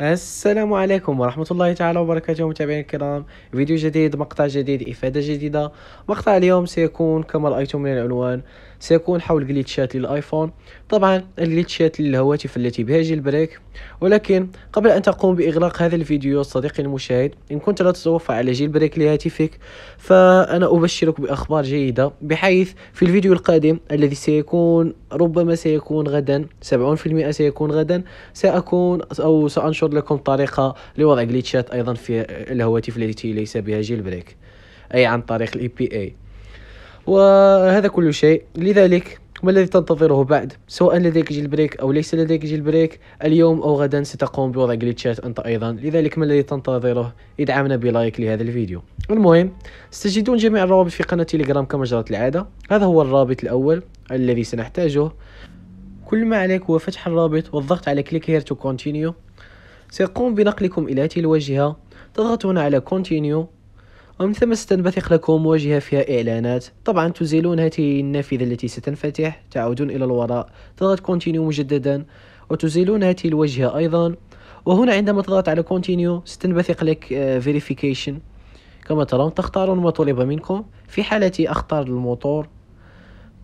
السلام عليكم ورحمة الله تعالى وبركاته متابعينا الكرام فيديو جديد مقطع جديد إفادة جديدة مقطع اليوم سيكون كما رأيتم من العنوان سيكون حول جليتشات للآيفون طبعا الجليتشات للهواتف التي بها جيل بريك ولكن قبل أن تقوم بإغلاق هذا الفيديو صديقي المشاهد إن كنت لا تتوفى على جيل بريك لهاتفك فأنا أبشرك بأخبار جيدة بحيث في الفيديو القادم الذي سيكون ربما سيكون غدا 70% سيكون غدا سأكون أو سأنشر سننشر لكم طريقة لوضع جليتشات أيضا في الهواتف التي ليس بها جيل بريك أي عن طريق الاي بي e اي وهذا كل شيء لذلك ما الذي تنتظره بعد سواء لديك جيل بريك أو ليس لديك جيل بريك اليوم أو غدا ستقوم بوضع جليتشات أنت أيضا لذلك ما الذي تنتظره ادعمنا بلايك لهذا الفيديو المهم ستجدون جميع الروابط في قناة تيليجرام كما جرت العادة هذا هو الرابط الأول الذي سنحتاجه كل ما عليك هو فتح الرابط والضغط على كليك هير تو كونتينيو سيقوم بنقلكم إلى هذه الواجهة تضغطون على Continue ومن ثم ستنبثق لكم واجهة فيها إعلانات طبعا تزيلون هذه النافذة التي ستنفتح تعودون إلى الوراء تضغط Continue مجددا وتزيلون هذه الواجهة أيضا وهنا عندما تضغط على Continue ستنبثق لك آه، Verification كما ترون تختارون ما طلب منكم في حالتي أختار الموتور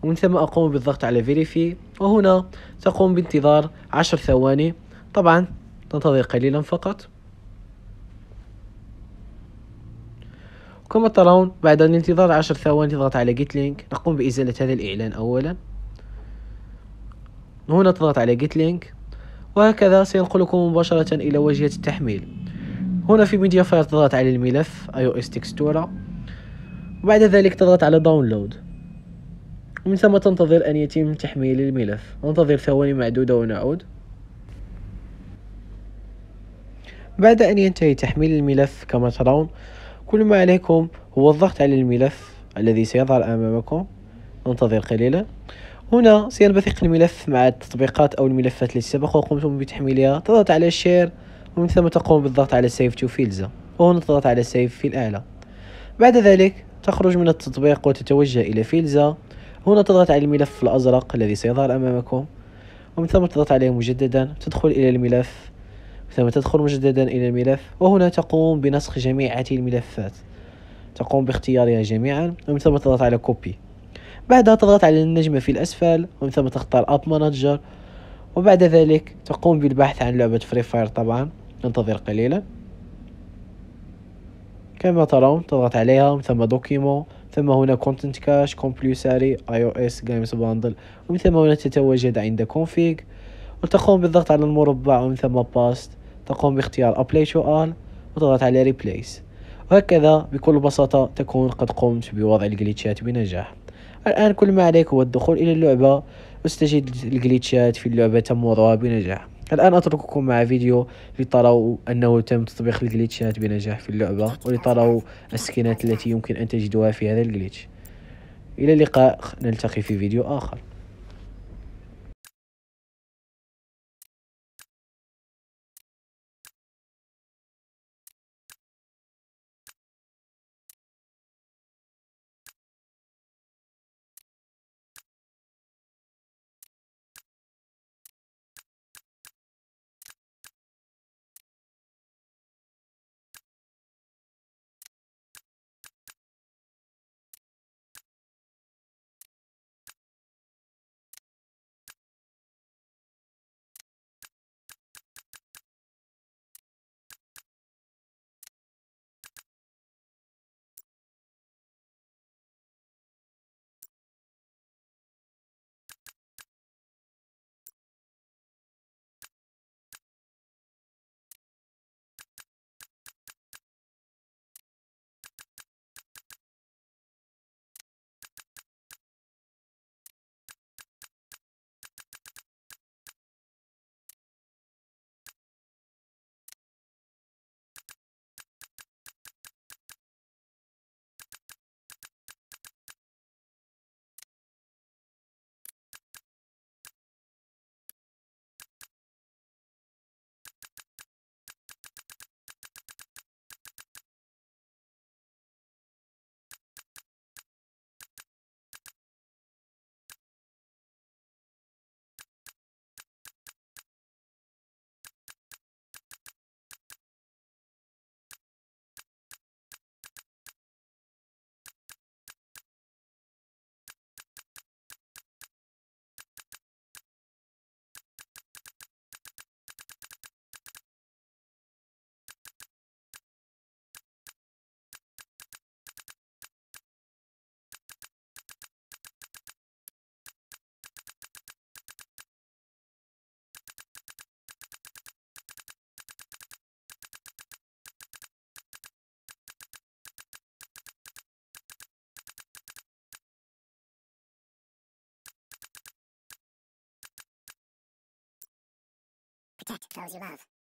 ومن ثم أقوم بالضغط على Verify وهنا تقوم بانتظار عشر ثواني طبعا ننتظر قليلا فقط كما ترون بعد الانتظار عشر ثواني تضغط على جيت لينك نقوم بإزالة هذا الإعلان أولا هنا تضغط على جيت لينك وهكذا سينقلكم مباشرة إلى واجهة التحميل هنا في ميديا فاير تضغط على الملف iOS تكستورا وبعد ذلك تضغط على داونلود ومن ثم تنتظر أن يتم تحميل الملف ننتظر ثواني معدودة ونعود بعد أن ينتهي تحميل الملف كما ترون كل ما عليكم هو الضغط على الملف الذي سيظهر أمامكم انتظر قليلا هنا سينبثق الملف مع التطبيقات أو الملفات التي سبق وقمتم بتحميلها تضغط على شير ومن ثم تقوم بالضغط على سيف تو فيلزا وهنا تضغط على سيف في الأعلى بعد ذلك تخرج من التطبيق وتتوجه إلى فيلزا هنا تضغط على الملف الأزرق الذي سيظهر أمامكم ومن ثم تضغط عليه مجددا تدخل إلى الملف ثم تدخل مجددا إلى الملف وهنا تقوم بنسخ جميع هذه الملفات تقوم باختيارها جميعا ومن ثم تضغط على كوبي بعدها تضغط على النجمة في الأسفل ومن ثم تختار أب مانجر وبعد ذلك تقوم بالبحث عن لعبة فري فاير طبعا ننتظر قليلا كما ترون تضغط عليها من ثم دوكيمو ثم هنا كونتنت كاش كومبليوساري اي او اس جيمز باندل ومن ثم هنا تتواجد عند كونفيج وتقوم بالضغط على المربع ومن ثم باست تقوم باختيار Apply ان وتضغط على Replace وهكذا بكل بساطة تكون قد قمت بوضع الجليتشات بنجاح الآن كل ما عليك هو الدخول إلى اللعبة واستجد الجليتشات في اللعبة تم وضعها بنجاح الآن أترككم مع فيديو لتروا أنه تم تطبيق الجليتشات بنجاح في اللعبة ولتروا السكنات التي يمكن أن تجدها في هذا الجليتش إلى اللقاء نلتقي في فيديو آخر tech tells you love.